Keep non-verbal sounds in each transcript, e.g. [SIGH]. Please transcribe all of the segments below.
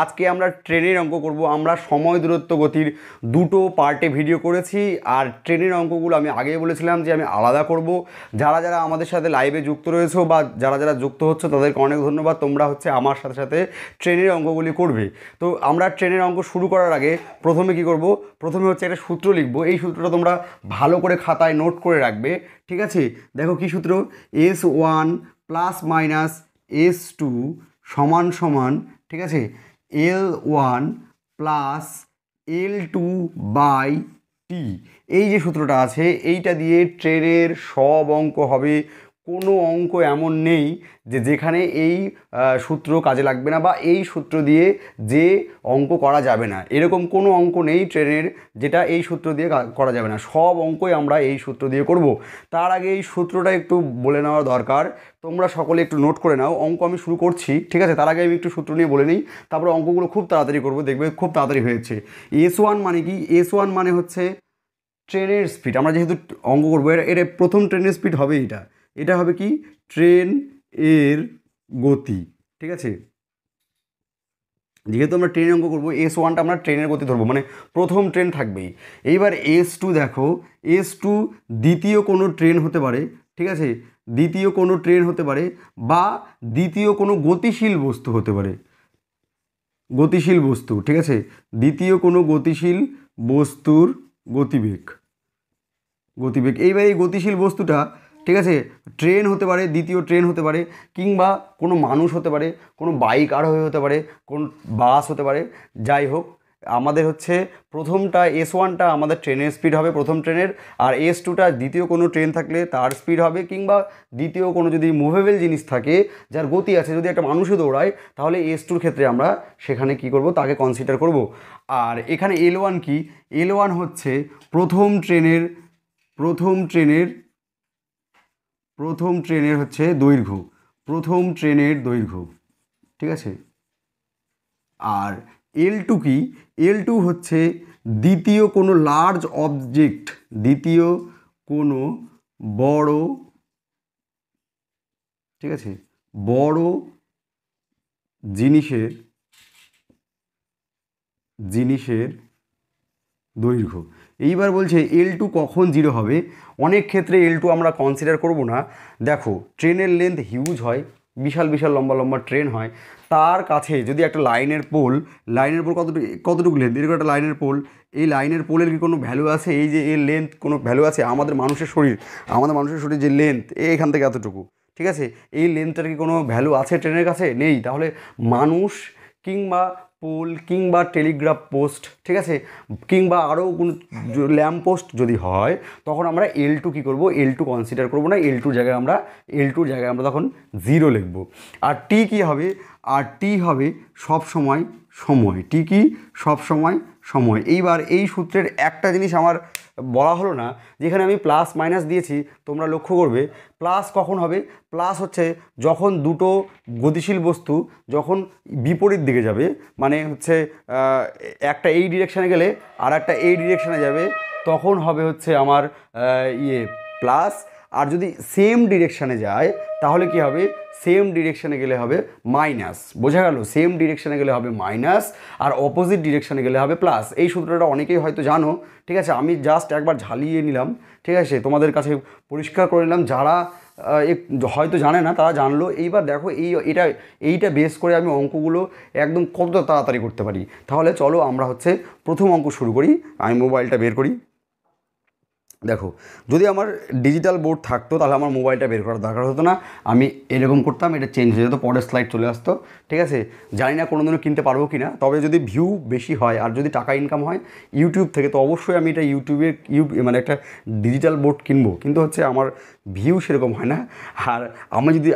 আজকে আমরা ট্রেনের অঙ্ক করব আমরা সময় দূরত্ব গতির দুটো পার্টে ভিডিও করেছি আর ট্রেনের অঙ্কগুলো আমি আগেই বলেছিলাম যে আমি আলাদা করব যারা যারা আমাদের সাথে লাইভে যুক্ত রয়েছে বা যারা যারা যুক্ত হচ্ছে তাদেরকে অনেক ধন্যবাদ তোমরা হচ্ছে আমার সাথে সাথে ট্রেনের অঙ্কগুলি করবে তো আমরা ট্রেনের অঙ্ক শুরু করার আগে প্রথমে কি করব প্রথমে হচ্ছে একটা সূত্র লিখব এই সূত্রটা তোমরা ভালো করে খাতায় নোট করে রাখবে ঠিক আছে দেখো কি সূত্র S one plus minus S two সমান সমান ঠিক আছে L one plus L two by T এই যে সূত্রটা আছে এইটা দিয়ে ট্রেনের সব অঙ্ক হবে কোনো অঙ্ক এমন নেই যে যেখানে এই সূত্র কাজে লাগবে না বা এই সূত্র দিয়ে যে অঙ্ক করা যাবে না এরকম কোনো অঙ্ক নেই ট্রেনের যেটা এই সূত্র দিয়ে করা যাবে না সব অঙ্কই আমরা এই সূত্র দিয়ে করব। তার আগে এই সূত্রটা একটু বলে নেওয়া দরকার তোমরা সকলে একটু নোট করে নাও অঙ্ক আমি শুরু করছি ঠিক আছে তার আগে আমি একটু সূত্র নিয়ে বলে নিই তারপরে অঙ্কগুলো খুব তাড়াতাড়ি করবো দেখবে খুব তাড়াতাড়ি হয়েছে এস ওয়ান মানে কি এস ওয়ান মানে হচ্ছে ট্রেনের স্পিড আমরা যেহেতু অঙ্ক করবো এটা প্রথম ট্রেনের স্পিড হবে এটা এটা হবে কি ট্রেন এর গতি ঠিক আছে যেহেতু আমরা ট্রেনের অঙ্ক করবো এস ওয়ানটা আমরা ট্রেনের গতি ধরবো মানে প্রথম ট্রেন থাকবেই এইবার এস টু দেখো এস টু দ্বিতীয় কোনো ট্রেন হতে পারে ঠিক আছে দ্বিতীয় কোনো ট্রেন হতে পারে বা দ্বিতীয় কোনো গতিশীল বস্তু হতে পারে গতিশীল বস্তু ঠিক আছে দ্বিতীয় কোনো গতিশীল বস্তুর গতিবেগ গতিবেগ এইবার এই গতিশীল বস্তুটা ঠিক আছে ট্রেন হতে পারে দ্বিতীয় ট্রেন হতে পারে কিংবা কোনো মানুষ হতে পারে কোনো বাইক হয়ে হতে পারে কোন বাস হতে পারে যাই হোক আমাদের হচ্ছে প্রথমটা এস ওয়ানটা আমাদের ট্রেনের স্পিড হবে প্রথম ট্রেনের আর এস টুটা দ্বিতীয় কোনো ট্রেন থাকলে তার স্পিড হবে কিংবা দ্বিতীয় কোনো যদি মুভেবল জিনিস থাকে যার গতি আছে যদি একটা মানুষে দৌড়ায় তাহলে এস টুর ক্ষেত্রে আমরা সেখানে কি করব তাকে কনসিডার করব আর এখানে এল ওয়ান কী এল ওয়ান হচ্ছে প্রথম ট্রেনের প্রথম ট্রেনের প্রথম ট্রেনের হচ্ছে দৈর্ঘ্য প্রথম ট্রেনের দৈর্ঘ্য ঠিক আছে আর এল টু কি এল টু হচ্ছে দ্বিতীয় কোনো লার্জ অবজেক্ট দ্বিতীয় কোনো বড় ঠিক আছে বড় জিনিসের জিনিসের দৈর্ঘ্য এইবার বলছে এল টু কখন জিরো হবে অনেক ক্ষেত্রে এল টু আমরা কনসিডার করব না দেখো ট্রেনের লেন্থ হিউজ হয় বিশাল বিশাল লম্বা লম্বা ট্রেন হয় তার কাছে যদি একটা লাইনের পোল লাইনের পোল কতটুকু কতটুকু লেন্থ এরকম একটা লাইনের পোল এই লাইনের পোলের কি কোনো ভ্যালু আছে এই যে এর লেন্থ কোনো ভ্যালু আছে আমাদের মানুষের শরীর আমাদের মানুষের শরীর যে লেন্থ এখান থেকে এতটুকু ঠিক আছে এই লেন্থটার কি কোনো ভ্যালু আছে ট্রেনের কাছে নেই তাহলে মানুষ কিংবা পোল কিংবা টেলিগ্রাফ পোস্ট ঠিক আছে কিংবা আরও কোনো ল্যাম্প পোস্ট যদি হয় তখন আমরা এল টু কী করবো এল টু কনসিডার করবো না এল টুর জায়গায় আমরা এল টুর জায়গায় আমরা তখন জিরো লিখব আর টি কী হবে আর টি হবে সব সময় সময় টি কি সব সময় সময় এইবার এই সূত্রের একটা জিনিস আমার বলা হলো না যেখানে আমি প্লাস মাইনাস দিয়েছি তোমরা লক্ষ্য করবে প্লাস কখন হবে প্লাস হচ্ছে যখন দুটো গতিশীল বস্তু যখন বিপরীত দিকে যাবে মানে হচ্ছে একটা এই ডিরেকশানে গেলে আর একটা এই ডিরেকশানে যাবে তখন হবে হচ্ছে আমার ইয়ে প্লাস আর যদি সেম ডিরেকশানে যায় তাহলে কি হবে সেম ডিরেকশানে গেলে হবে মাইনাস বোঝা গেল সেম ডিরেকশানে গেলে হবে মাইনাস আর অপোজিট ডিরেকশানে গেলে হবে প্লাস এই সূত্রটা অনেকেই হয়তো জানো ঠিক আছে আমি জাস্ট একবার ঝালিয়ে নিলাম ঠিক আছে তোমাদের কাছে পরিষ্কার করে নিলাম যারা হয়তো জানে না তারা জানলো এইবার দেখো এই এটা এইটা বেস করে আমি অঙ্কগুলো একদম কত তাড়াতাড়ি করতে পারি তাহলে চলো আমরা হচ্ছে প্রথম অঙ্ক শুরু করি আমি মোবাইলটা বের করি দেখো যদি আমার ডিজিটাল বোর্ড থাকতো তাহলে আমার মোবাইলটা বের করার দরকার হতো না আমি এরকম করতাম এটা চেঞ্জ হয়ে যেত পরের স্লাইড চলে আসতো ঠিক আছে জানি না কোনো কিনতে পারবো কি না তবে যদি ভিউ বেশি হয় আর যদি টাকা ইনকাম হয় ইউটিউব থেকে তো অবশ্যই আমি এটা ইউটিউবে ইউ মানে একটা ডিজিটাল বোর্ড কিনবো কিন্তু হচ্ছে আমার ভিউ সেরকম হয় না আর আমি যদি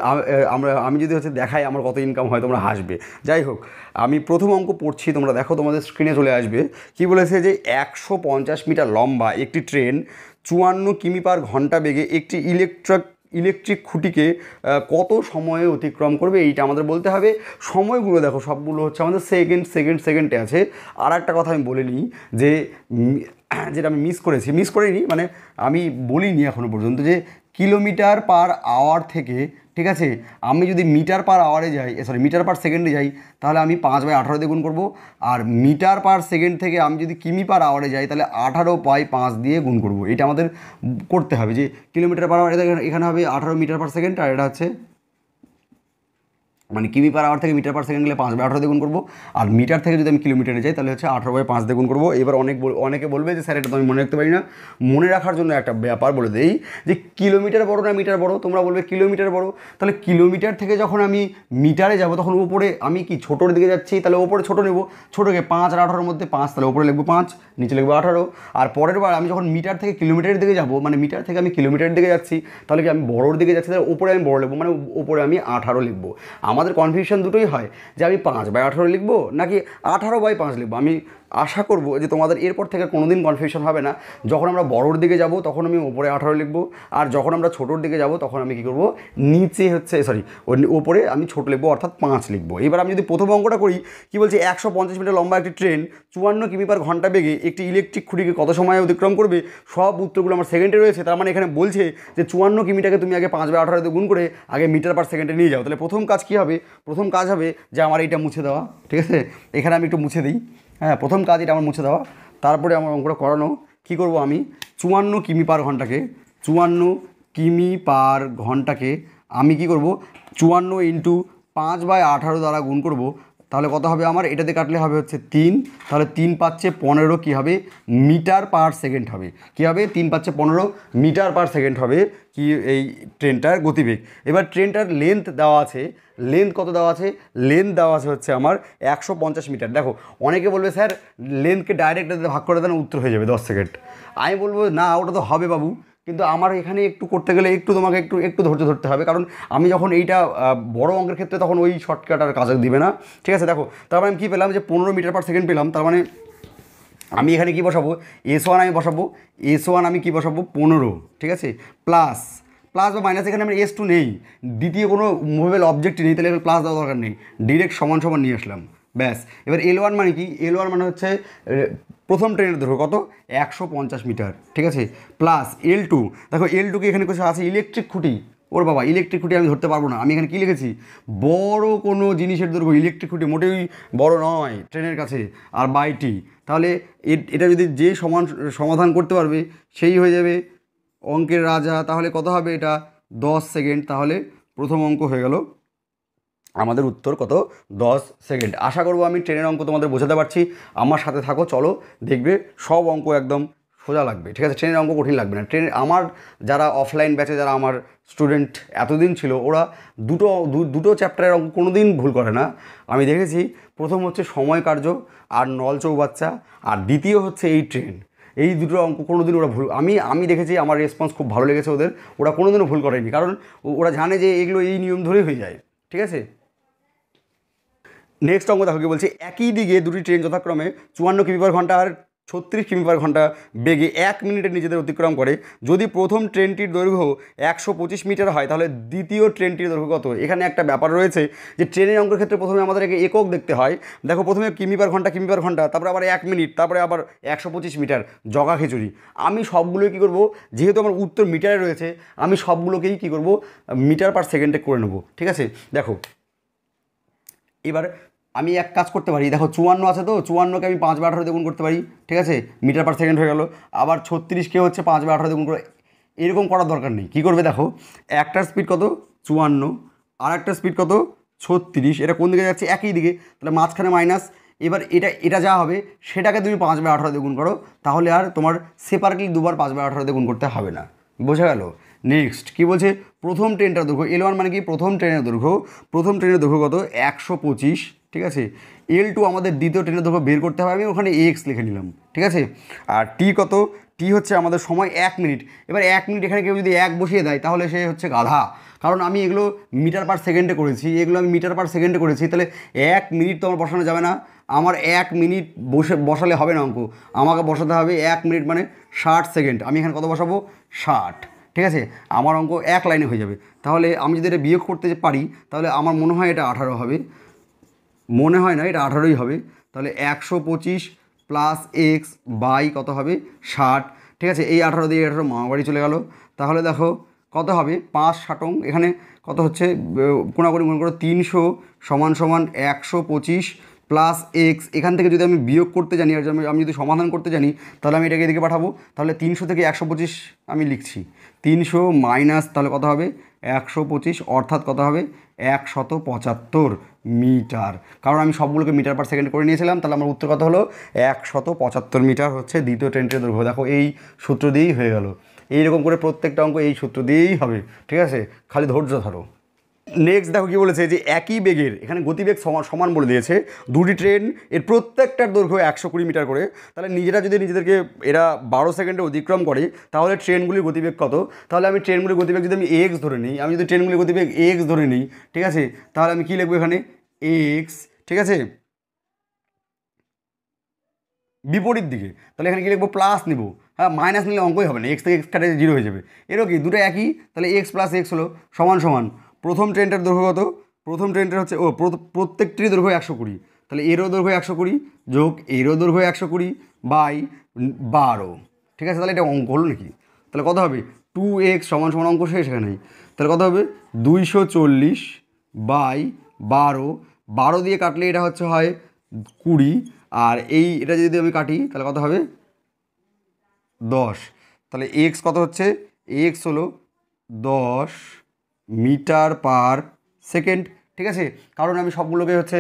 আমরা আমি যদি হচ্ছে দেখাই আমার কত ইনকাম হয় তোমরা হাসবে যাই হোক আমি প্রথম অঙ্ক পড়ছি তোমরা দেখো তোমাদের স্ক্রিনে চলে আসবে কি বলেছে যে একশো মিটার লম্বা একটি ট্রেন চুয়ান্ন কিমি পার ঘন্টা বেগে একটি ইলেকট্রিক ইলেকট্রিক খুঁটিকে কত সময়ে অতিক্রম করবে এইটা আমাদের বলতে হবে সময়গুলো দেখো সবগুলো হচ্ছে আমাদের সেকেন্ড সেকেন্ড সেকেন্ডে আছে আর একটা কথা আমি বলে নিই যে [CLEARS THROAT] যেটা আমি মিস করেছি মিস করিনি মানে আমি বলিনি এখনও পর্যন্ত যে কিলোমিটার পার আওয়ার থেকে ঠিক আছে আমি যদি মিটার পার আওয়ারে যাই সরি মিটার পার সেকেন্ডে যাই তাহলে আমি পাঁচ বাই আঠারো দিয়ে গুণ করবো আর মিটার পার সেকেন্ড থেকে আমি যদি কিমি পার আওয়ারে যাই তাহলে আঠারো পাই পাঁচ দিয়ে গুণ করবো এটা আমাদের করতে হবে যে কিলোমিটার পার আওয়ার এখানে হবে আঠারো মিটার পার সেকেন্ড আর এটা হচ্ছে মানে কিমি পার আওয়ার থেকে মিটার পার সেকেন্ড গেলে পাঁচ বাই আঠারো দ্বিগুণ করবো আর মিটার থেকে যদি আমি কিলোমিটারে যাই তাহলে হচ্ছে আঠারো বাই পাঁচ দ্বিগুণ করবো এবার অনেক অনেকে বলবে যে স্যার এটা তো আমি মনে রাখতে পারি না মনে রাখার জন্য একটা ব্যাপার বলে দেই যে কিলোমিটার বড় না মিটার বড় তোমরা বলবে কিলোমিটার বড় তাহলে কিলোমিটার থেকে যখন আমি মিটারে যাব তখন ওপরে আমি কি ছোটোর দিকে যাচ্ছি তাহলে ওপরে ছোটো নেব ছোটোকে পাঁচ আর আঠারোর মধ্যে পাঁচ তাহলে ওপরে লিখবো পাঁচ নিচে লিখবো আঠারো আর পরের বার আমি যখন মিটার থেকে কিলোমিটারের দিকে যাবো মানে মিটার থেকে আমি কিলোমিটারের দিকে যাচ্ছি তাহলে কি আমি বড়োর দিকে যাচ্ছি তাহলে ওপরে আমি বড় লিখবো মানে ওপরে আমি আঠারো লিখবো আমাদের কনফিউশন দুটোই হয় যে আমি পাঁচ বাই আঠারো লিখবো নাকি আঠারো বাই পাঁচ লিখবো আমি আশা করব যে তোমাদের এরপর থেকে কোনো দিন কনফিউশন হবে না যখন আমরা বড়োর দিকে যাব তখন আমি ওপরে আঠারো লিখবো আর যখন আমরা ছোটোর দিকে যাব তখন আমি কী করব নিচে হচ্ছে সরি ওপরে আমি ছোট লিখবো অর্থাৎ পাঁচ লিখবো এবার আমি যদি প্রথম অঙ্কটা করি কি বলছি একশো পঞ্চাশ মিটার লম্বা একটি ট্রেন চুয়ান্ন কিমি পার ঘন্টা বেগে একটি ইলেকট্রিক খুঁটিকে কত সময় অতিক্রম করবে সব উত্তরগুলো আমার সেকেন্ডে রয়েছে তার মানে এখানে বলছে যে চুয়ান্ন কিমিটাকে তুমি আগে পাঁচ বা আঠারোতে গুণ করে আগে মিটার পার সেকেন্ডে নিয়ে যাও তাহলে প্রথম কাজ কী হবে প্রথম কাজ হবে যে আমার এইটা মুছে দেওয়া ঠিক আছে এখানে আমি একটু মুছে দিই হ্যাঁ প্রথম কাজ এটা আমার মুছে দেওয়া তারপরে আমার অঙ্কটা করানো কি করব আমি চুয়ান্ন কিমি পার ঘন্টাকে চুয়ান্ন কিমি পার ঘন্টাকে আমি কি করব চুয়ান্ন ইন্টু পাঁচ বাই আঠারো দ্বারা গুণ করব তাহলে কত হবে আমার এটাতে কাটলে হবে হচ্ছে তিন তাহলে তিন পাচ্ছে পনেরো কী হবে মিটার পার সেকেন্ড হবে কি হবে তিন পাচ্ছে পনেরো মিটার পার সেকেন্ড হবে কি এই ট্রেনটার গতিবেগ এবার ট্রেনটার লেন্থ দেওয়া আছে লেন্থ কত দেওয়া আছে লেন্থ দেওয়া আছে হচ্ছে আমার একশো মিটার দেখো অনেকে বলবে স্যার লেন্থকে ডাইরেক্ট ভাগ করে দেন উত্তর হয়ে যাবে দশ সেকেন্ড আমি বলবো না ওটা তো হবে বাবু কিন্তু আমার এখানে একটু করতে গেলে একটু তোমাকে একটু একটু ধৈর্য ধরতে হবে কারণ আমি যখন এইটা বড় অঙ্কের ক্ষেত্রে তখন ওই শর্টকাট আর কাজে দিবে না ঠিক আছে দেখো তারপর মানে আমি কী পেলাম যে পনেরো মিটার পার সেকেন্ড পেলাম তার মানে আমি এখানে কি বসাবো এস ওয়ান আমি বসাবো এস ওয়ান আমি কি বসাবো পনেরো ঠিক আছে প্লাস প্লাস বা মাইনাস এখানে আমার এস টু নেই দ্বিতীয় কোনো মোবাইল অবজেক্ট নেই তাহলে প্লাস দেওয়া দরকার নেই ডিরেক্ট সমান সমান নিয়ে আসলাম ব্যাস এবার এল ওয়ান মানে কি এল ওয়ান মানে হচ্ছে প্রথম ট্রেনের দৈর্ঘ্য কত একশো পঞ্চাশ মিটার ঠিক আছে প্লাস এল টু দেখো এল টুকে এখানে কিছু আছে ইলেকট্রিক খুঁটি ওর বাবা ইলেকট্রিক খুঁটি আমি ধরতে পারবো না আমি এখানে কী লিখেছি বড় কোনো জিনিসের দৈর্ঘ্য ইলেকট্রিক খুঁটি মোটেই বড় নয় ট্রেনের কাছে আর বাইটি তাহলে এটা যদি যে সমান সমাধান করতে পারবে সেই হয়ে যাবে অঙ্কের রাজা তাহলে কত হবে এটা দশ সেকেন্ড তাহলে প্রথম অঙ্ক হয়ে গেল আমাদের উত্তর কত দশ সেকেন্ড আশা করবো আমি ট্রেনের অঙ্ক তোমাদের বোঝাতে পারছি আমার সাথে থাকো চলো দেখবে সব অঙ্ক একদম সোজা লাগবে ঠিক আছে ট্রেনের অঙ্ক কঠিন লাগবে না ট্রেন আমার যারা অফলাইন ব্যাচে যারা আমার স্টুডেন্ট এতদিন ছিল ওরা দুটো দুটো চ্যাপ্টারের অঙ্ক কোনো দিন ভুল করে না আমি দেখেছি প্রথম হচ্ছে সময় কার্য আর নল চৌবাচ্চা আর দ্বিতীয় হচ্ছে এই ট্রেন এই দুটো অঙ্ক কোনো দিন ওরা ভুল আমি আমি দেখেছি আমার রেসপন্স খুব ভালো লেগেছে ওদের ওরা কোনো দিনও ভুল করেনি কারণ ওরা জানে যে এগুলো এই নিয়ম ধরেই হয়ে যায় ঠিক আছে নেক্সট অঙ্ক দেখো কি বলছে একই দিকে দুটি ট্রেন যথাক্রমে চুয়ান্ন কিমি পার ঘন্টা আর ছত্রিশ কিমি পার ঘন্টা বেগে এক মিনিটে নিজেদের অতিক্রম করে যদি প্রথম ট্রেনটির দৈর্ঘ্য একশো পঁচিশ মিটার হয় তাহলে দ্বিতীয় ট্রেনটির দৈর্ঘ্য কত এখানে একটা ব্যাপার রয়েছে যে ট্রেনের অঙ্কের ক্ষেত্রে প্রথমে আমাদেরকে একক দেখতে হয় দেখো প্রথমে কিমি পার ঘন্টা কিমি পার ঘন্টা তারপরে আবার এক মিনিট তারপরে আবার একশো পঁচিশ মিটার জগা খিচুড়ি আমি সবগুলোই কী করবো যেহেতু আমার উত্তর মিটারে রয়েছে আমি সবগুলোকেই কী করবো মিটার পার সেকেন্ডে করে নেবো ঠিক আছে দেখো এবার আমি এক কাজ করতে পারি দেখো চুয়ান্ন আছে তো চুয়ান্নকে আমি পাঁচ বা আঠারো দ্বিগুণ করতে পারি ঠিক আছে মিটার পার সেকেন্ড হয়ে গেল আবার ছত্রিশকে হচ্ছে পাঁচ বা আঠারো দ্বিগুণ করে এরকম করার দরকার নেই কী করবে দেখো একটার স্পিড কত চুয়ান্ন আর একটা স্পিড কত ছত্রিশ এটা কোন দিকে যাচ্ছে একই দিকে তাহলে মাঝখানে মাইনাস এবার এটা এটা যা হবে সেটাকে তুমি পাঁচ বা আঠারো দ্বিগুণ করো তাহলে আর তোমার সেপারেটলি দুবার পাঁচ বা আঠারো দ্বিগুণ করতে হবে না বোঝা গেল নেক্সট কি বলছে প্রথম ট্রেনটার দৈর্ঘ্য এল ওয়ান মানে কি প্রথম ট্রেনের দৈর্ঘ্য প্রথম ট্রেনের দৈর্ঘ্য কত একশো পঁচিশ ঠিক আছে এল টু আমাদের দ্বিতীয় ট্রেনের দৈর্ঘ্য বের করতে হবে আমি ওখানে এক্স লিখে নিলাম ঠিক আছে আর টি কত টি হচ্ছে আমাদের সময় এক মিনিট এবার এক মিনিট এখানে কেউ যদি এক বসিয়ে দেয় তাহলে সে হচ্ছে গাধা কারণ আমি এগুলো মিটার পার সেকেন্ডে করেছি এগুলো আমি মিটার পার সেকেন্ডে করেছি তাহলে এক মিনিট তো আমার বসানো যাবে না আমার এক মিনিট বসে বসালে হবে না অঙ্ক আমাকে বসাতে হবে এক মিনিট মানে ষাট সেকেন্ড আমি এখানে কত বসাবো ষাট ঠিক আছে আমার অঙ্ক এক লাইনে হয়ে যাবে তাহলে আমি যদি এটা বিয়োগ করতে পারি তাহলে আমার মনে হয় এটা আঠারো হবে মনে হয় না এটা আঠারোই হবে তাহলে একশো পঁচিশ প্লাস এক্স বাই কত হবে ষাট ঠিক আছে এই আঠারো দিয়ে আঠারো মামাবাড়ি চলে গেল তাহলে দেখো কত হবে পাঁচ ষাটং এখানে কত হচ্ছে কোনাকুনি মনে করো তিনশো সমান সমান একশো পঁচিশ প্লাস এক্স এখান থেকে যদি আমি বিয়োগ করতে জানি আর আমি যদি সমাধান করতে জানি তাহলে আমি এটাকে এদিকে পাঠাবো তাহলে তিনশো থেকে একশো পঁচিশ আমি লিখছি তিনশো মাইনাস তাহলে কত হবে একশো পঁচিশ অর্থাৎ কত হবে একশত পঁচাত্তর মিটার কারণ আমি সবগুলোকে মিটার পার সেকেন্ড করে নিয়েছিলাম তাহলে আমার উত্তর কত হলো একশত পঁচাত্তর মিটার হচ্ছে দ্বিতীয় ট্রেনটির দৈর্ঘ্য দেখো এই সূত্র দিয়েই হয়ে গেল এইরকম করে প্রত্যেকটা অঙ্ক এই সূত্র দিয়েই হবে ঠিক আছে খালি ধৈর্য ধরো নেক্সট দেখো কি বলেছে যে একই বেগের এখানে গতিবেগ সমান সমান বলে দিয়েছে দুটি ট্রেন এর প্রত্যেকটার দৈর্ঘ্য একশো কুড়ি মিটার করে তাহলে নিজেরা যদি নিজেদেরকে এরা বারো সেকেন্ডে অতিক্রম করে তাহলে ট্রেনগুলির গতিবেগ কত তাহলে আমি ট্রেনগুলির গতিবেগ যদি আমি এক্স ধরে নিই আমি যদি ট্রেনগুলির গতিবেগ এক্স ধরে নিই ঠিক আছে তাহলে আমি কী লিখবো এখানে এক্স ঠিক আছে বিপরীত দিকে তাহলে এখানে কী লিখবো প্লাস নিব হ্যাঁ মাইনাস নিলে অঙ্কই হবে না এক্স থেকে এক্স কাটে জিরো হয়ে যাবে এরও কি দুটো একই তাহলে এক্স প্লাস এক্স হলো সমান সমান প্রথম ট্রেনটার দৈর্ঘ্য কত প্রথম ট্রেনটার হচ্ছে ও প্রত্যেকটির দৈর্ঘ্য একশো কুড়ি তাহলে এরও দৈর্ঘ্য একশো কুড়ি যোগ এরও দৈর্ঘ্য একশো কুড়ি বাই বারো ঠিক আছে তাহলে এটা অঙ্ক হলো নাকি তাহলে কত হবে টু এক্স সমান সমান অঙ্ক শেষ এখানে তাহলে কত হবে দুইশো চল্লিশ বাই বারো বারো দিয়ে কাটলে এটা হচ্ছে হয় কুড়ি আর এই এটা যদি আমি কাটি তাহলে কত হবে দশ তাহলে এক্স কত হচ্ছে এক্স হলো দশ মিটার পার সেকেন্ড ঠিক আছে কারণ আমি সবগুলোকে হচ্ছে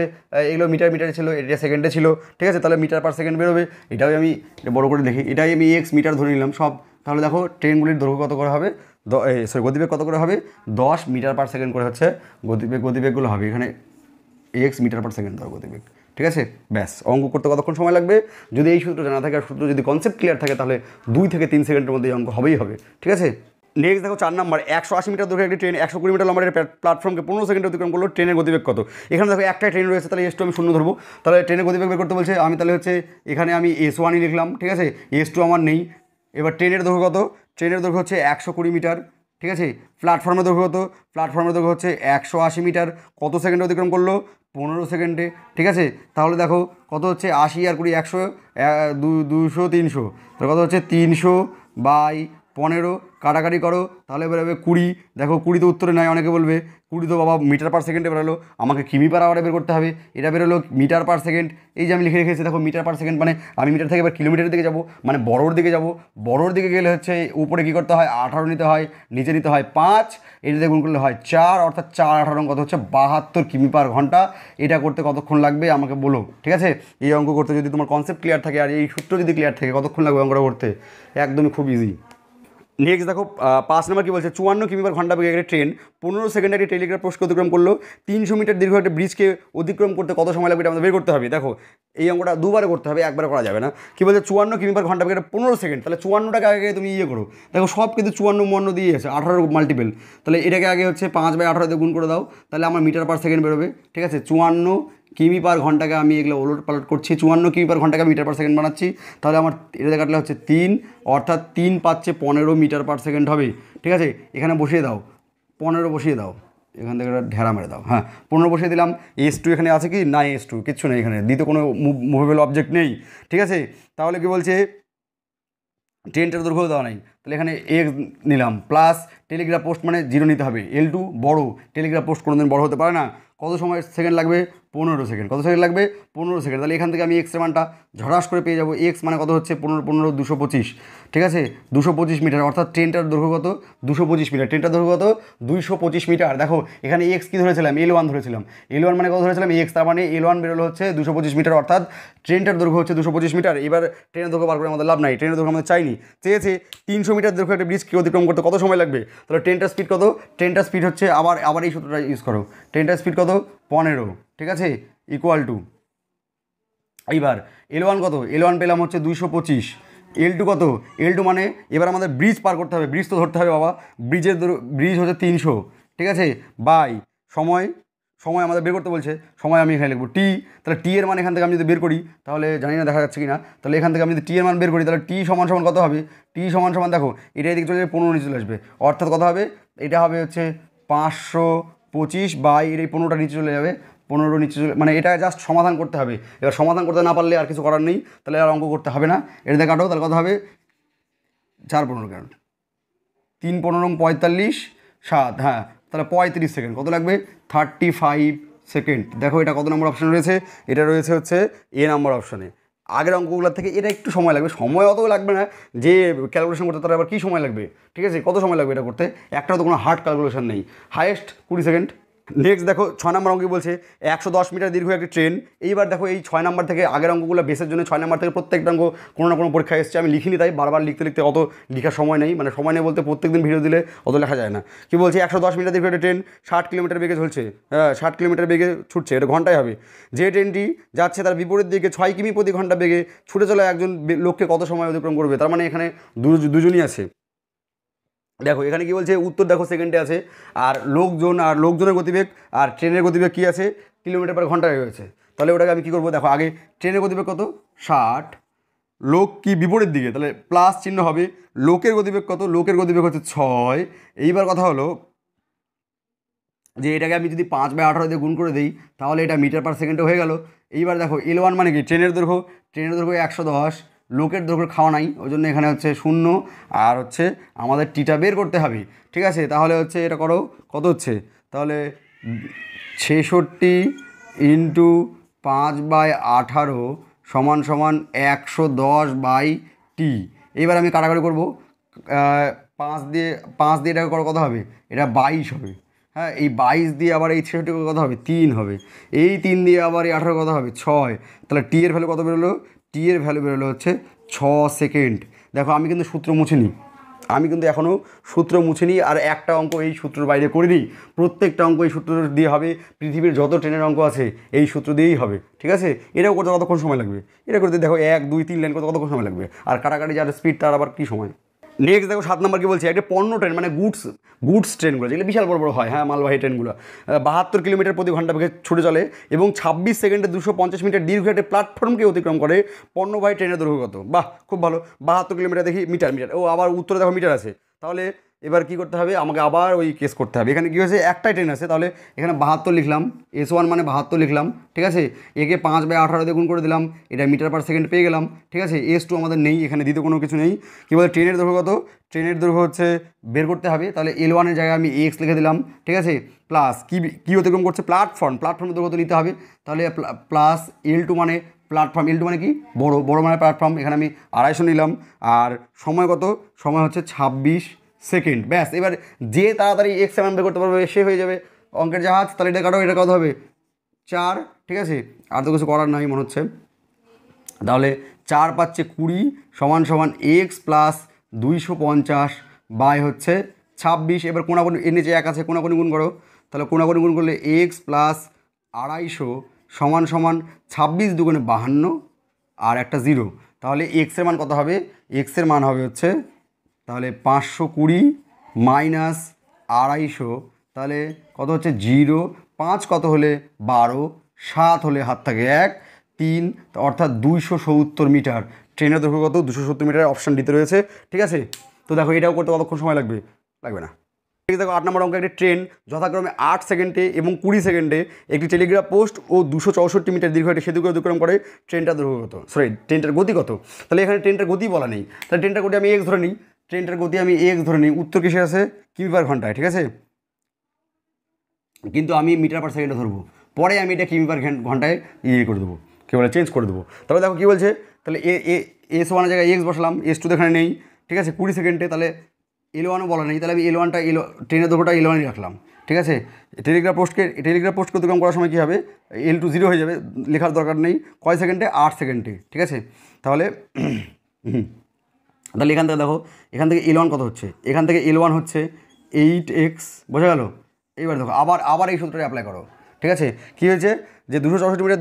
এগুলো মিটার মিটারে ছিল এটা সেকেন্ডে ছিল ঠিক আছে তাহলে মিটার পার সেকেন্ড বেরোবে এটাই আমি বড় করে দেখি এটাই আমি এক্স মিটার ধরে নিলাম সব তাহলে দেখো ট্রেনগুলির দৈর্ঘ্য কত করে হবে সরি গতিবেগ কত করে হবে দশ মিটার পার সেকেন্ড করে হচ্ছে গতিবেগ গতিবেগগুলো হবে এখানে এক্স মিটার পার সেকেন্ড ধরো গতিবেগ ঠিক আছে ব্যাস অঙ্ক করতে কতক্ষণ সময় লাগবে যদি এই সূত্র জানা থাকে আর সূত্র যদি কনসেপ্ট ক্লিয়ার থাকে তাহলে দুই থেকে তিন সেকেন্ডের মধ্যে এই অঙ্ক হবেই হবে ঠিক আছে নেক্সট দেখো চার নাম্বার একশো আশি মিটার দূরে একটি ট্রেন একশো কুড়ি মিটার লম্বার প্ল্যাটফর্মকে পনেরো সেকেন্ডে অতিক্রম করলো ট্রেনের গতিবেগ কত এখানে দেখো একটাই ট্রেন রয়েছে তাহলে এস টু আমি শূন্য ধরবো তাহলে ট্রেনের গতিবেগ বের করতে বলছে আমি তাহলে হচ্ছে এখানে আমি এস ওয়ানই লিখলাম ঠিক আছে এস টু আমার নেই এবার ট্রেনের দৈর্ঘ্য কত ট্রেনের দৈর্ঘ্য হচ্ছে একশো কুড়ি মিটার ঠিক আছে প্ল্যাটফর্মে দৈর্ঘ্য কত প্ল্যাটফর্মের দৈর্ঘ্য হচ্ছে একশো আশি মিটার কত সেকেন্ডে অতিক্রম করলো পনেরো সেকেন্ডে ঠিক আছে তাহলে দেখো কত হচ্ছে আশি আর কুড়ি একশো দুশো তিনশো তাহলে কত হচ্ছে তিনশো বাই পনেরো কাটাকাটি করো তাহলে বেরোবে কুড়ি দেখো কুড়ি তো উত্তরে নেয় অনেকে বলবে কুড়ি তো বাবা মিটার পার সেকেন্ডে বেরোলো আমাকে কিমি পার আওয়ারে বের করতে হবে এটা বেরোলো মিটার পার সেকেন্ড এই যে আমি লিখে রেখেছি দেখো মিটার পার সেকেন্ড মানে আমি মিটার থেকে এবার কিলোমিটারের দিকে যাবো মানে বড়োর দিকে যাবো বড়োর দিকে গেলে হচ্ছে উপরে কী করতে হয় আঠারো নিতে হয় নিচে নিতে হয় পাঁচ এটাতে দেখুন করলে হয় চার অর্থাৎ চার আঠারো কত হচ্ছে বাহাত্তর কিমি পার ঘন্টা এটা করতে কতক্ষণ লাগবে আমাকে বলো ঠিক আছে এই অঙ্ক করতে যদি তোমার কনসেপ্ট ক্লিয়ার থাকে আর এই সূত্র যদি ক্লিয়ার থাকে কতক্ষণ লাগবে অঙ্কটা করতে একদমই খুব ইজি নেক্সট দেখো পাঁচ নম্বর কী বলছে চুয়ান্ন কিমি পার ঘন্টা বেগে একটা ট্রেন পনেরো সেকেন্ডে একটি টেলিগ্রাফ পোস্ট অতিক্রম করলো তিনশো মিটার দীর্ঘ একটা ব্রিজকে অতিক্রম করতে কত সময় লাগবে এটা আমাদের বের করতে হবে দেখো এই অঙ্কটা দুবারে করতে হবে একবার করা যাবে না কী বলছে চুয়ান্ন কিমি পার ঘন্টা বেগে পনেরো সেকেন্ড তাহলে চুয়ান্নটাকে আগে তুমি ইয়ে করো দেখো সব কিন্তু চুয়ান্ন মান্ন দিয়ে আছে আঠারো মাল্টিপেল তাহলে এটাকে আগে হচ্ছে পাঁচ বাই আঠারোতে গুণ করে দাও তাহলে আমার মিটার পার সেকেন্ড বেরোবে ঠিক আছে চুয়ান্ন কিমি পার ঘন্টাকে আমি এগুলো ওলট পালট করছি চুয়ান্ন কিমি পার ঘন্টাকে মিটার পার সেকেন্ড বানাচ্ছি তাহলে আমার এটা কাটলে হচ্ছে তিন অর্থাৎ তিন পাচ্ছে পনেরো মিটার পার সেকেন্ড হবে ঠিক আছে এখানে বসিয়ে দাও পনেরো বসিয়ে দাও এখান থেকে একটা ঢেড়া মেরে দাও হ্যাঁ পনেরো বসিয়ে দিলাম এস টু এখানে আছে কি না এস টু কিচ্ছু নেই এখানে দ্বিতীয় কোনো মুভেবল অবজেক্ট নেই ঠিক আছে তাহলে কি বলছে ট্রেনটার দৈর্ঘ্য দেওয়া নাই তাহলে এখানে এ নিলাম প্লাস টেলিগ্রাফ পোস্ট মানে জিরো নিতে হবে এল টু বড়ো টেলিগ্রাফ পোস্ট কোনোদিন বড় হতে পারে না কত সময় সেকেন্ড লাগবে পনেরো সেকেন্ড কত সেকেন্ড লাগবে পনেরো সেকেন্ড তাহলে এখান থেকে আমি এক্সের মানটা ঝড়াস করে পেয়ে যাবো এক্স মানে কত হচ্ছে পনেরো পনেরো দুশো পঁচিশ ঠিক আছে দুশো পঁচিশ মিটার অর্থাৎ ট্রেনটার দৈর্ঘ্য কত দুশো পঁচিশ মিটার ট্রেনটার দৈর্ঘ্য কত দুশো পঁচিশ মিটার দেখো এখানে এক্স কী ধরেছিলাম এল ওয়ান ধরেছিলাম এল ওয়ান মানে কত ধরেছিলাম এক্স তার মানে এল ওয়ান বেরোলো হচ্ছে দুশো পঁচিশ মিটার অর্থাৎ ট্রেনটার দৈর্ঘ্য হচ্ছে দুশো পঁচিশ মিটার এবার ট্রেনের দৈর্ঘ্য বার করে আমাদের লাভ নাই ট্রেনের দৈর্ঘ্য আমাদের চাইনি চেয়েছে তিনশো মিটার দৈর্ঘ্য একটা ব্রিজ কী অতিক্রম করতে কত সময় লাগবে তাহলে ট্রেনটার স্পিড কত ট্রেনটার স্পিড হচ্ছে আবার আবার এই সূত্রটা ইউজ করো ট্রেনটার স্পিড কত পনেরো ঠিক আছে ইকুয়াল টু এইবার এল ওয়ান কত এল ওয়ান পেলাম হচ্ছে দুইশো পঁচিশ এল টু কত এল টু মানে এবার আমাদের ব্রিজ পার করতে হবে ব্রিজ তো ধরতে হবে বাবা ব্রিজের ব্রিজ হচ্ছে তিনশো ঠিক আছে বাই সময় সময় আমাদের বের করতে বলছে সময় আমি এখানে লিখবো টি তাহলে টি এর মান এখান থেকে আমি যদি বের করি তাহলে জানি না দেখা যাচ্ছে কি না তাহলে এখান থেকে আমি যদি টি এর মান বের করি তাহলে টি সমান সমান কত হবে টি সমান সমান দেখো এটা এদিকে চলে যাবে পনেরো নিচে চলে আসবে অর্থাৎ কত হবে এটা হবে হচ্ছে পাঁচশো পঁচিশ বাই এর এই পনেরোটা নিচে চলে যাবে পনেরো নিচে চলে মানে এটা জাস্ট সমাধান করতে হবে এবার সমাধান করতে না পারলে আর কিছু করার নেই তাহলে আর অঙ্ক করতে হবে না এটা দেখে কাটো তাহলে কথা হবে চার পনেরো কেন তিন পনেরো পঁয়তাল্লিশ সাত হ্যাঁ তাহলে পঁয়ত্রিশ সেকেন্ড কত লাগবে থার্টি ফাইভ সেকেন্ড দেখো এটা কত নম্বর অপশান রয়েছে এটা রয়েছে হচ্ছে এ নম্বর অপশানে আগের অঙ্কগুলোর থেকে এটা একটু সময় লাগবে সময় অত লাগবে না যে ক্যালকুলেশন করতে তার আবার কী সময় লাগবে ঠিক আছে কত সময় লাগবে এটা করতে একটাও তো কোনো হার্ড ক্যালকুলেশন নেই হায়েস্ট কুড়ি সেকেন্ড নেক্সট দেখো ছয় নম্বর অঙ্কে বলছে একশো দশ মিটার দীর্ঘ একটি ট্রেন এইবার দেখো এই ছয় নম্বর থেকে আগের অঙ্কগুলো বেসের জন্য ছয় নম্বর থেকে প্রত্যেকটা অঙ্ক কোনো না কোনো পরীক্ষা এসছে আমি লিখিনি তাই বারবার লিখতে লিখতে অত লিখার সময় নেই মানে সময় নেই বলতে প্রত্যেক দিন ভিডিও দিলে অত লেখা যায় না কি বলছে একশো দশ মিটার দীর্ঘ একটি ট্রেন ষাট কিলোমিটার বেগে চলছে হ্যাঁ ষাট কিলোমিটার বেগে ছুটছে এটা ঘন্টায় হবে যে ট্রেনটি যাচ্ছে তার বিপরীত দিকে ছয় কিমি প্রতি ঘন্টা বেগে ছুটে চলা একজন লোককে কত সময় অতিক্রম করবে তার মানে এখানে দুজনই আছে দেখো এখানে কি বলছে উত্তর দেখো সেকেন্ডে আছে আর লোকজন আর লোকজনের গতিবেগ আর ট্রেনের গতিবেগ কী আছে কিলোমিটার পার ঘন্টায় রয়েছে তাহলে ওটাকে আমি কী করবো দেখো আগে ট্রেনের গতিবেগ কত ষাট লোক কি বিপরীত দিকে তাহলে প্লাস চিহ্ন হবে লোকের গতিবেগ কত লোকের গতিবেগ হচ্ছে ছয় এইবার কথা হলো যে এটাকে আমি যদি পাঁচ বাই আঠারো দিয়ে গুণ করে দিই তাহলে এটা মিটার পার সেকেন্ডে হয়ে গেল এইবার দেখো এল ওয়ান মানে কি ট্রেনের দৈর্ঘ্য ট্রেনের দৈর্ঘ্য একশো দশ লোকের দোকান খাওয়া নাই ওই জন্য এখানে হচ্ছে শূন্য আর হচ্ছে আমাদের টিটা বের করতে হবে ঠিক আছে তাহলে হচ্ছে এটা করো কত হচ্ছে তাহলে ছেষট্টি ইন্টু পাঁচ বাই আঠারো সমান সমান একশো দশ বাই টি এবার আমি কাটাকাটি করব পাঁচ দিয়ে পাঁচ দিয়ে এটাকে করো কথা হবে এটা বাইশ হবে হ্যাঁ এই বাইশ দিয়ে আবার এই ছেষট্টি কথা হবে তিন হবে এই তিন দিয়ে আবার এই আঠারো কথা হবে ছয় তাহলে টি এর ভ্যালু কত বেরোলো টি এর ভ্যালু বেরোলো হচ্ছে ছ সেকেন্ড দেখো আমি কিন্তু সূত্র মুছিনি আমি কিন্তু এখনও সূত্র মুছিনি আর একটা অঙ্ক এই সূত্রের বাইরে করে নিই প্রত্যেকটা অঙ্ক এই সূত্র দিয়ে হবে পৃথিবীর যত ট্রেনের অঙ্ক আছে এই সূত্র দিয়েই হবে ঠিক আছে এটাও করতে কতক্ষণ সময় লাগবে এটা করতে দেখো এক দুই তিন লাইন করতে কতক্ষণ সময় লাগবে আর কাটাকাটি যার স্পিড তার আবার কী সময় নেক্সট দেখো সাত নম্বর কি বলছি একটা পণ্য ট্রেন মানে গুডস গুডস ট্রেনগুলো যেগুলো বিশাল বড় বড় হয় হ্যাঁ মালবাহী ট্রেনগুলো বাহাত্তর কিলোমিটার প্রতি ঘন্টা বেগে ছুটে চলে এবং ছাব্বিশ সেকেন্ডে দুশো পঞ্চাশ মিটার দীর্ঘ একটা প্ল্যাটফর্মকে অতিক্রম করে পণ্যবাহী ট্রেনের দৈর্ঘ্য কত বাহ খুব ভালো বাহাত্তর কিলোমিটার দেখি মিটার মিটার ও আবার উত্তরে দেখো মিটার আছে তাহলে এবার কি করতে হবে আমাকে আবার ওই কেস করতে হবে এখানে কী হয়েছে একটাই ট্রেন আছে তাহলে এখানে বাহাত্তর লিখলাম এস ওয়ান মানে বাহাত্তর লিখলাম ঠিক আছে একে পাঁচ বাই আঠারো দিয়ে গুণ করে দিলাম এটা মিটার পার সেকেন্ড পেয়ে গেলাম ঠিক আছে এস টু আমাদের নেই এখানে দিতে কোনো কিছু নেই কী বলে ট্রেনের দৈর্ঘ্য কত ট্রেনের দৈর্ঘ্য হচ্ছে বের করতে হবে তাহলে এল ওয়ানের জায়গায় আমি এক্স লিখে দিলাম ঠিক আছে প্লাস কী কী অতিক্রম করছে প্ল্যাটফর্ম প্ল্যাটফর্মের দৈর্ঘ্য তো নিতে হবে তাহলে প্লাস এল টু মানে প্ল্যাটফর্ম এল টু মানে কি বড়ো বড়ো মানে প্ল্যাটফর্ম এখানে আমি আড়াইশো নিলাম আর সময় কত সময় হচ্ছে ছাব্বিশ সেকেন্ড ব্যাস এবার যে তাড়াতাড়ি এক্স অ্যামাউন্ট বের করতে পারবে সে হয়ে যাবে অঙ্কের জাহাজ তাহলে এটা কাটো এটা কত হবে চার ঠিক আছে আর তো কিছু করার নাই মনে হচ্ছে তাহলে চার পাচ্ছে কুড়ি সমান সমান এক্স প্লাস দুইশো পঞ্চাশ বাই হচ্ছে ছাব্বিশ এবার কোনাকোনি এর নিচে এক আছে কোনাকোনি গুণ করো তাহলে কোনাকোনি গুণ করলে এক্স প্লাস আড়াইশো সমান সমান ছাব্বিশ দুগুণে বাহান্ন আর একটা জিরো তাহলে এক্সের মান কত হবে এক্সের মান হবে হচ্ছে তাহলে পাঁচশো কুড়ি মাইনাস আড়াইশো তাহলে কত হচ্ছে জিরো পাঁচ কত হলে বারো সাত হলে হাত থাকে এক তিন অর্থাৎ দুইশো সত্তর মিটার ট্রেনের দৈর্ঘ্য কত দুশো সত্তর মিটারের অপশান দিতে রয়েছে ঠিক আছে তো দেখো এটাও করতে কতক্ষণ সময় লাগবে লাগবে না ঠিক দেখো আট নম্বর অঙ্কে একটি ট্রেন যথাক্রমে আট সেকেন্ডে এবং কুড়ি সেকেন্ডে একটি টেলিগ্রাফ পোস্ট ও দুশো চৌষট্টি মিটার দীর্ঘ একটি সেতু অতিক্রম করে ট্রেনটা দৈর্ঘ্য কত সরি ট্রেনটার গতি কত তাহলে এখানে ট্রেনটার গতি বলা নেই তাহলে ট্রেনটার গতি আমি এক্স ধরে নিই ট্রেনটার গতি আমি এক্স ধরে নিই উত্তর কিসে আছে কিমি পার ঘন্টায় ঠিক আছে কিন্তু আমি মিটার পার সেকেন্ডে ধরবো পরে আমি এটা কিমি পার ঘন্টায় ইয়ে করে দেবো কী বলে চেঞ্জ করে দেবো তাহলে দেখো কী বলছে তাহলে এ এ এস ওয়ানের জায়গায় এক্স বসলাম এস টু এখানে নেই ঠিক আছে কুড়ি সেকেন্ডে তাহলে এল ওয়ানও বলা নেই তাহলে আমি এল ওয়ানটা এল ট্রেনের দোকানটা এল ওয়ানই রাখলাম ঠিক আছে টেলিগ্রাফ পোস্টকে টেলিগ্রাফ পোস্টকে অতিক্রম করার সময় কী হবে এল টু জিরো হয়ে যাবে লেখার দরকার নেই কয় সেকেন্ডে আট সেকেন্ডে ঠিক আছে তাহলে [CLEARS THROAT] তাহলে এখান থেকে দেখো এখান থেকে এল ওয়ান কত হচ্ছে এখান থেকে এল ওয়ান হচ্ছে এইট এক্স বোঝা গেল এইবার দেখো আবার আবার এই সূত্রটা অ্যাপ্লাই করো ঠিক আছে কী হয়েছে যে দুশো চৌষট্টি মিটার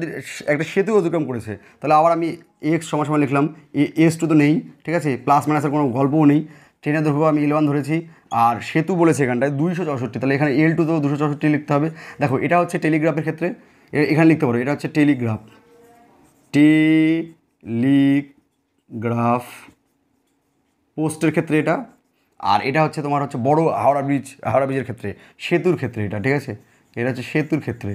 একটা সেতু অতিক্রম করেছে তাহলে আবার আমি এক্স সময় সময় লিখলাম এ এস টু তো নেই ঠিক আছে প্লাস মাইনাসের কোনো গল্পও নেই ট্রেনে ধরবো আমি ইলেভেন ধরেছি আর সেতু বলেছে এখানটায় দুইশো চৌষট্টি তাহলে এখানে এল টু তো দুশো চৌষট্টি লিখতে হবে দেখো এটা হচ্ছে টেলিগ্রাফের ক্ষেত্রে এখানে লিখতে পারো এটা হচ্ছে টেলিগ্রাফ টেলিগ্রাফ পোস্টের ক্ষেত্রে এটা আর এটা হচ্ছে তোমার হচ্ছে বড় হাওড়া ব্রিজ হাওড়া ব্রিজের ক্ষেত্রে সেতুর ক্ষেত্রে এটা ঠিক আছে এটা হচ্ছে সেতুর ক্ষেত্রে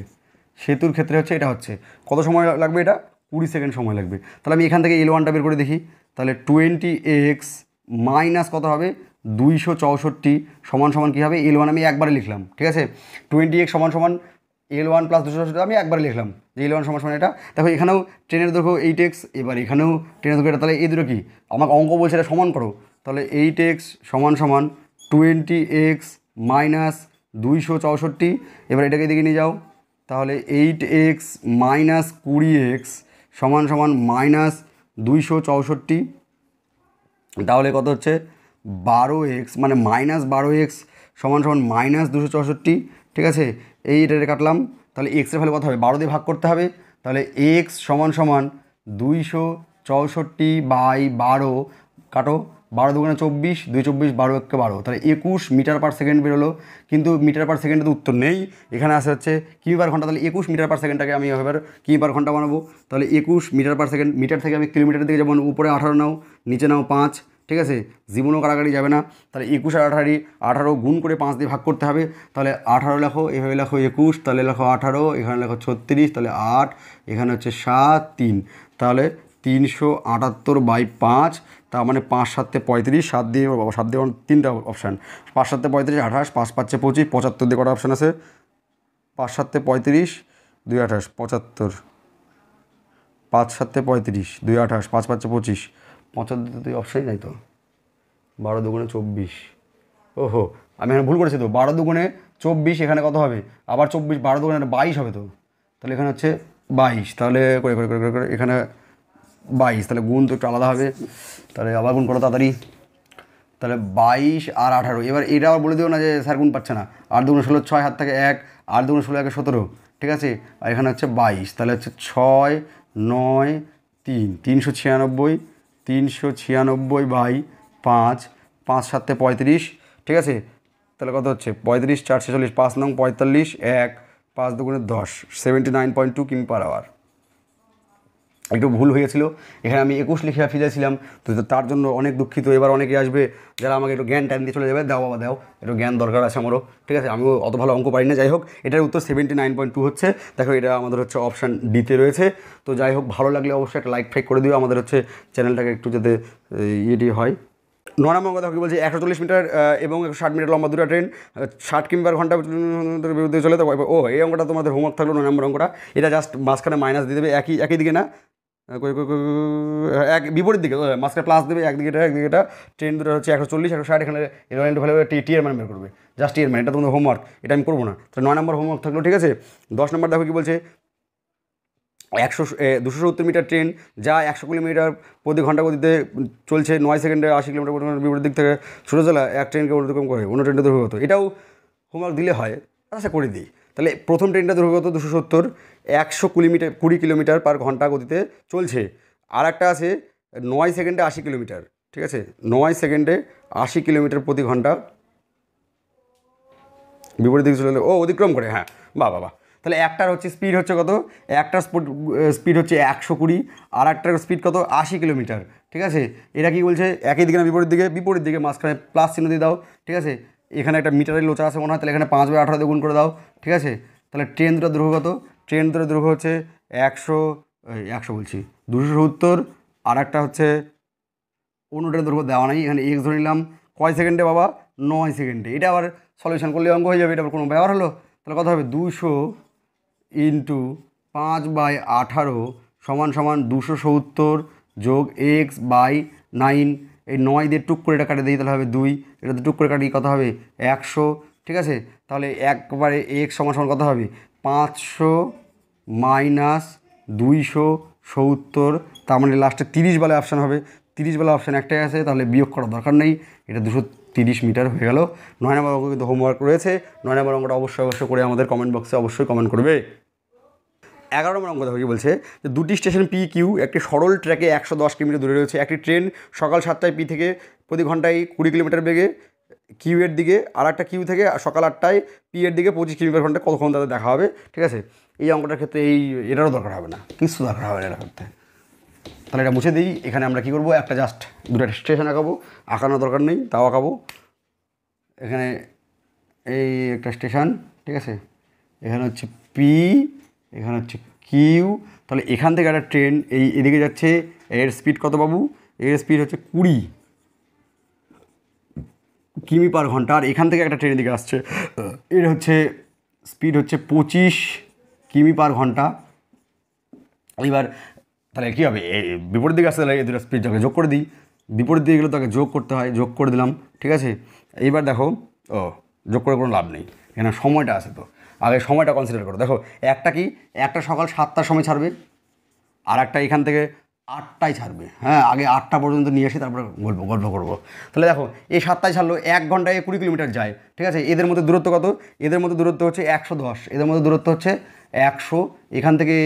সেতুর ক্ষেত্রে হচ্ছে এটা হচ্ছে কত সময় লাগবে এটা কুড়ি সেকেন্ড সময় লাগবে তাহলে আমি এখান থেকে এল ওয়ানটা বের করে দেখি তাহলে টোয়েন্টি এক্স মাইনাস কত হবে দুইশো চৌষট্টি সমান সমান কী হবে এল ওয়ান আমি একবারে লিখলাম ঠিক আছে টোয়েন্টি এক্স সমান সমান এল ওয়ান প্লাস দুশো ষাট আমি একবার লিখলাম যে এল ওয়ান সমান এটা তারপর এখানেও ট্রেনের দৈর্ঘ্য এইট এক্স এবার এখানেও ট্রেনের দৈর্ঘ্য এটা তাহলে এই দুটো কি আমাকে অঙ্ক বলছে এটা সমান করো তাহলে এইট এক্স সমান সমান টোয়েন্টি এক্স মাইনাস দুইশো চৌষট্টি এবার এটাকে এদিকে নিয়ে যাও তাহলে এইট এক্স মাইনাস কুড়ি এক্স সমান সমান মাইনাস দুইশো চৌষট্টি তাহলে কত হচ্ছে বারো এক্স মানে মাইনাস বারো এক্স সমান সমান মাইনাস দুশো চৌষট্টি ঠিক আছে এই এটা কাটলাম তাহলে এক্সের ভ্যালু কত হবে বারো দিয়ে ভাগ করতে হবে তাহলে এক্স সমান সমান দুইশো চৌষট্টি বাই বারো কাটো বারো দুগুণে চব্বিশ দুই চব্বিশ বারো একে বারো তাহলে একুশ মিটার পার সেকেন্ড বেরোলো কিন্তু মিটার পার সেকেন্ডে তো উত্তর নেই এখানে আসা হচ্ছে কিমি পার ঘন্টা তাহলে একুশ মিটার পার সেকেন্ডটাকে আমি এবার কিমি পার ঘন্টা বানাবো তাহলে একুশ মিটার পার সেকেন্ড মিটার থেকে আমি কিলোমিটার দিকে যেমন উপরে আঠারো নাও নিচে নাও পাঁচ ঠিক আছে জীবনও কারাগারি যাবে না তাহলে একুশ আর আঠারি আঠারো গুণ করে পাঁচ দিয়ে ভাগ করতে হবে তাহলে আঠারো লেখো এভাবে লেখো একুশ তাহলে লেখো আঠারো এখানে লেখো ছত্রিশ তাহলে আট এখানে হচ্ছে সাত তিন তাহলে তিনশো আটাত্তর বাই পাঁচ তার মানে পাঁচ সাতে পঁয়ত্রিশ সাত দিয়ে সাত দিয়ে তিনটা অপশান পাঁচ সাতে পঁয়ত্রিশ আঠাশ পাঁচ পাঁচে পঁচিশ পঁচাত্তর দিয়ে কটা অপশান আছে পাঁচ সাতে পঁয়ত্রিশ দুই আঠাশ পঁচাত্তর পাঁচ সাতে পঁয়ত্রিশ দুই আঠাশ পাঁচ পাঁচে পঁচিশ পঁচাত্তর তুই অপশাই নাই তো বারো দুগুণে চব্বিশ ওহো আমি এখানে ভুল করেছি তো বারো দুগুণে চব্বিশ এখানে কত হবে আবার চব্বিশ বারো দুগুণে বাইশ হবে তো তাহলে এখানে হচ্ছে বাইশ তাহলে করে করে করে করে এখানে বাইশ তাহলে গুণ তো একটু আলাদা হবে তাহলে আবার গুণ করো তাড়াতাড়ি তাহলে বাইশ আর আঠারো এবার এটা আবার বলে দিও না যে স্যার গুণ পাচ্ছে না আট দুগুণে ষোলো ছয় হাত থেকে এক আট দুগুণে ষোলো একে সতেরো ঠিক আছে আর এখানে হচ্ছে বাইশ তাহলে হচ্ছে ছয় নয় তিন তিনশো ছিয়ানব্বই তিনশো ছিয়ানব্বই বাই পাঁচ পাঁচ সাতে পঁয়ত্রিশ ঠিক আছে তাহলে কত হচ্ছে পঁয়ত্রিশ চারশো চল্লিশ পাঁচ নং পঁয়তাল্লিশ এক পাঁচ দুগুণে দশ সেভেন্টি নাইন পয়েন্ট টু কিমি পার আওয়ার একটু ভুল হয়েছিল এখানে আমি একুশ লিখে ফিরেছিলাম তো তার জন্য অনেক দুঃখিত এবার অনেকে আসবে যারা আমাকে একটু জ্ঞান টাইম দিয়ে চলে যাবে দাও বাবা দাও একটু জ্ঞান দরকার আছে আমারও ঠিক আছে আমিও অত ভালো অঙ্ক পারি না যাই হোক এটার উত্তর সেভেন্টি নাইন পয়েন্ট টু হচ্ছে দেখো এটা আমাদের হচ্ছে অপশান ডিতে রয়েছে তো যাই হোক ভালো লাগলে অবশ্যই একটা লাইক ফাইক করে দিও আমাদের হচ্ছে চ্যানেলটাকে একটু যাতে ইয়েটি হয় নরাম কথা কি বলছে একশো চল্লিশ মিটার এবং একশো ষাট মিটার লম্বা দুটো ট্রেন ষাট কিংবা ঘন্টা বিরুদ্ধে চলে তো ও এই অঙ্কটা তোমাদের হোমওয়ার্ক থাকলো নয় নম্বর অঙ্কটা এটা জাস্ট মাঝখানে মাইনাস দিয়ে দেবে একই একই দিকে না এক বিপরীত দিকে মাস্কের প্লাস দেবে একদিকেটা একদিকেটা ট্রেন দুটো হচ্ছে একশো চল্লিশ একশো ষাট এখানে এরোয়েন্ট ভ্যালু টি টি এর মান বের করবে জাস্ট টি এর মান এটা তোমাদের হোমওয়ার্ক এটা আমি করবো না তো নয় নম্বর হোমওয়ার্ক থাকলো ঠিক আছে দশ নম্বর দেখো কী বলছে একশো দুশো সত্তর মিটার ট্রেন যা একশো কিলোমিটার প্রতি ঘন্টা গতিতে চলছে নয় সেকেন্ডে আশি কিলোমিটার প্রতি ঘন্টা বিপরীত দিক থেকে ছোটো জেলা এক ট্রেনকে অতিক্রম করে অন্য ট্রেনটা দুর্ভোগ হতো এটাও হোমওয়ার্ক দিলে হয় আচ্ছা করে দিই তাহলে প্রথম ট্রেনটা দৈর্ঘ্য দুশো সত্তর একশো কিলোমিটার কুড়ি কিলোমিটার পার ঘন্টা গতিতে চলছে আর একটা আছে নয় সেকেন্ডে আশি কিলোমিটার ঠিক আছে নয় সেকেন্ডে আশি কিলোমিটার প্রতি ঘন্টা বিপরীত দিকে চলে ও অতিক্রম করে হ্যাঁ বা বাবা তাহলে একটার হচ্ছে স্পিড হচ্ছে কত একটার স্পোর্ট স্পিড হচ্ছে একশো কুড়ি আর একটার স্পিড কত আশি কিলোমিটার ঠিক আছে এটা কি বলছে একই দিকে না বিপরীত দিকে বিপরীত দিকে মাঝখানে প্লাস চিহ্ন দিয়ে দাও ঠিক আছে এখানে একটা মিটারের লোচা আছে মনে হয় তাহলে এখানে পাঁচ বাই আঠারো গুণ করে দাও ঠিক আছে তাহলে ট্রেন দুটো দৈর্ঘ্য কত ট্রেন দুটো দৈর্ঘ্য হচ্ছে একশো একশো বলছি দুশো সত্তর আর একটা হচ্ছে ট্রেন দৈর্ঘ্য দেওয়া নাই এখানে এক্স ধরে নিলাম কয় সেকেন্ডে বাবা নয় সেকেন্ডে এটা আবার সলিউশন করলে অঙ্ক হয়ে যাবে এটা আবার কোনো ব্যবহার হলো তাহলে কথা হবে দুশো ইন্টু পাঁচ বাই আঠারো সমান সমান দুশো সত্তর যোগ এক্স বাই নাইন এই নয় দিয়ে টুক করে এটা কাটে দিই তাহলে হবে দুই এটা টুক করে কাটি কত হবে একশো ঠিক আছে তাহলে একবারে এক সময় সমান কত হবে পাঁচশো মাইনাস দুইশো সত্তর তার মানে লাস্টে তিরিশ বেলা অপশান হবে তিরিশ বেলা অপশান একটাই আছে তাহলে বিয়োগ করার দরকার নেই এটা দুশো তিরিশ মিটার হয়ে গেল নয় নম্বর অঙ্ক কিন্তু হোমওয়ার্ক রয়েছে নয় নম্বর অঙ্কটা অবশ্যই অবশ্যই করে আমাদের কমেন্ট বক্সে অবশ্যই কমেন্ট করবে এগারো নম্বর অঙ্ক দেখি বলছে যে দুটি স্টেশন পি কিউ একটি সরল ট্র্যাকে একশো দশ কিলোমিটার দূরে রয়েছে একটি ট্রেন সকাল সাতটায় পি থেকে প্রতি ঘন্টায় কুড়ি কিলোমিটার বেগে কিউ এর দিকে আর একটা কিউ থেকে সকাল আটটায় পি এর দিকে পঁচিশ কিলোমিটার ঘন্টা কতক্ষণ তাদের দেখা হবে ঠিক আছে এই অঙ্কটার ক্ষেত্রে এই এটারও দরকার হবে না কিছু দরকার হবে না এটা করতে তাহলে এটা মুছে দিই এখানে আমরা কী করবো একটা জাস্ট দুটো স্টেশন আঁকাবো আঁকানোর দরকার নেই তাও আঁকাবো এখানে এই একটা স্টেশন ঠিক আছে এখানে হচ্ছে পি এখানে হচ্ছে কিউ তাহলে এখান থেকে একটা ট্রেন এই এদিকে যাচ্ছে এর স্পিড কত বাবু এর স্পিড হচ্ছে কুড়ি কিমি পার ঘন্টা আর এখান থেকে একটা ট্রেন এদিকে আসছে এর হচ্ছে স্পিড হচ্ছে পঁচিশ কিমি পার ঘন্টা এবার তাহলে কী হবে বিপরীত দিকে আসতে লাগে দুটো স্পিড যোগ করে দিই বিপরীত দিকে গেলে তাকে যোগ করতে হয় যোগ করে দিলাম ঠিক আছে এইবার দেখো ও যোগ করে কোনো লাভ নেই এখানে সময়টা আছে তো আগে সময়টা কনসিডার করো দেখো একটা কি একটা সকাল সাতটার সময় ছাড়বে আর একটা এখান থেকে আটটায় ছাড়বে হ্যাঁ আগে আটটা পর্যন্ত নিয়ে এসে তারপরে গল্প গল্প করবো তাহলে দেখো এই সাতটায় ছাড়লো এক ঘন্টায় কুড়ি কিলোমিটার যায় ঠিক আছে এদের মধ্যে দূরত্ব কত এদের মধ্যে দূরত্ব হচ্ছে একশো দশ এদের মধ্যে দূরত্ব হচ্ছে একশো এখান থেকে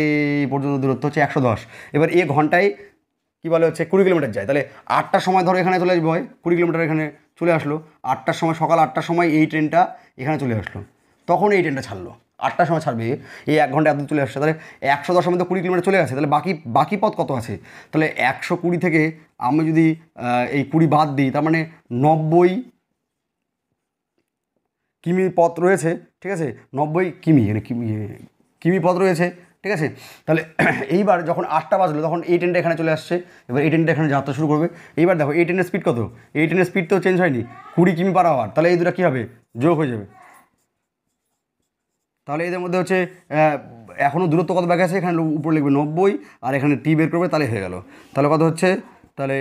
পর্যন্ত দূরত্ব হচ্ছে একশো দশ এবার এ ঘন্টায় কী বলে হচ্ছে কুড়ি কিলোমিটার যায় তাহলে আটটার সময় ধরো এখানে চলে আসবে হয় কুড়ি কিলোমিটার এখানে চলে আসলো আটটার সময় সকাল আটটার সময় এই ট্রেনটা এখানে চলে আসলো তখন এই ট্রেনটা ছাড়লো আটটার সময় ছাড়বে এই এক ঘন্টা এত চলে আসছে তাহলে একশো দশ সময় তো কুড়ি কিলোমিটার চলে গেছে তাহলে বাকি বাকি পথ কত আছে তাহলে একশো কুড়ি থেকে আমি যদি এই কুড়ি বাদ দিই তার মানে নব্বই কিমি পথ রয়েছে ঠিক আছে নব্বই কিমি মানে কিমি কিমি পথ রয়েছে ঠিক আছে তাহলে [CLEARS THROAT] এইবার যখন আটটা বাজলো তখন এই ট্রেনটা এখানে চলে আসছে এবার এই ট্রেনটা এখানে যাত্রা শুরু করবে এইবার দেখো এই ট্রেনের স্পিড কত এই ট্রেনের স্পিড তো চেঞ্জ হয়নি কুড়ি কিমি পার আওয়ার তাহলে এই দুটো কী হবে যোগ হয়ে যাবে তাহলে এদের মধ্যে হচ্ছে এখনও দূরত্ব কত ব্যাগ আছে এখানে উপরে লিখবে নব্বই আর এখানে টি বের করবে তাহলে হয়ে গেল তাহলে কত হচ্ছে তাহলে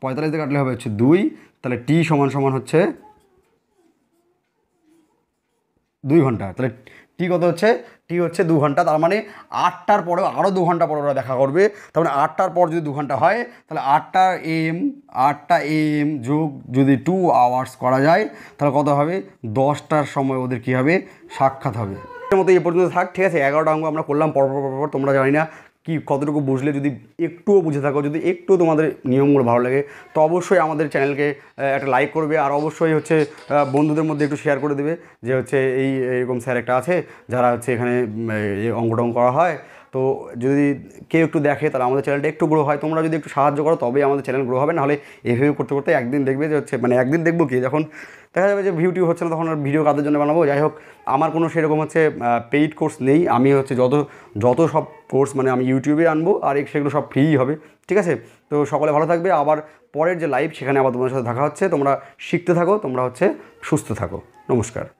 পঁয়তাল্লিশ কাটলে হবে হচ্ছে দুই তাহলে টি সমান সমান হচ্ছে দুই ঘন্টা তাহলে টি কত হচ্ছে ঠিক হচ্ছে দু ঘন্টা তার মানে আটটার পরে আরও দু ঘন্টা পরে ওরা দেখা করবে তার মানে আটটার পর যদি দু ঘন্টা হয় তাহলে আটটা এম আটটা এম যোগ যদি টু আওয়ার্স করা যায় তাহলে কত হবে দশটার সময় ওদের কি হবে সাক্ষাৎ হবে মতো এ পর্যন্ত থাক ঠিক আছে এগারোটা অঙ্গ আমরা করলাম পরপর পরপর তোমরা জানি না কি কতটুকু বুঝলে যদি একটুও বুঝে থাকো যদি একটু তোমাদের নিয়মগুলো ভালো লাগে তো অবশ্যই আমাদের চ্যানেলকে একটা লাইক করবে আর অবশ্যই হচ্ছে বন্ধুদের মধ্যে একটু শেয়ার করে দেবে যে হচ্ছে এই এরকম স্যার একটা আছে যারা হচ্ছে এখানে অঙ্ক করা হয় তো যদি কেউ একটু দেখে তাহলে আমাদের চ্যানেলটা একটু গ্রো হয় তোমরা যদি একটু সাহায্য করো তবেই আমাদের চ্যানেল গ্রো হবে নাহলে এভাবে করতে করতে একদিন দেখবে যে হচ্ছে মানে একদিন দেখবো কি যখন দেখা যাবে যে ভিউটিউ হচ্ছে না তখন আর ভিডিও কাদের জন্য বানাবো যাই হোক আমার কোনো সেরকম হচ্ছে পেইড কোর্স নেই আমি হচ্ছে যত যত সব কোর্স মানে আমি ইউটিউবে আনবো আর সেগুলো সব ফ্রিই হবে ঠিক আছে তো সকলে ভালো থাকবে আবার পরের যে লাইভ সেখানে আবার তোমাদের সাথে দেখা হচ্ছে তোমরা শিখতে থাকো তোমরা হচ্ছে সুস্থ থাকো নমস্কার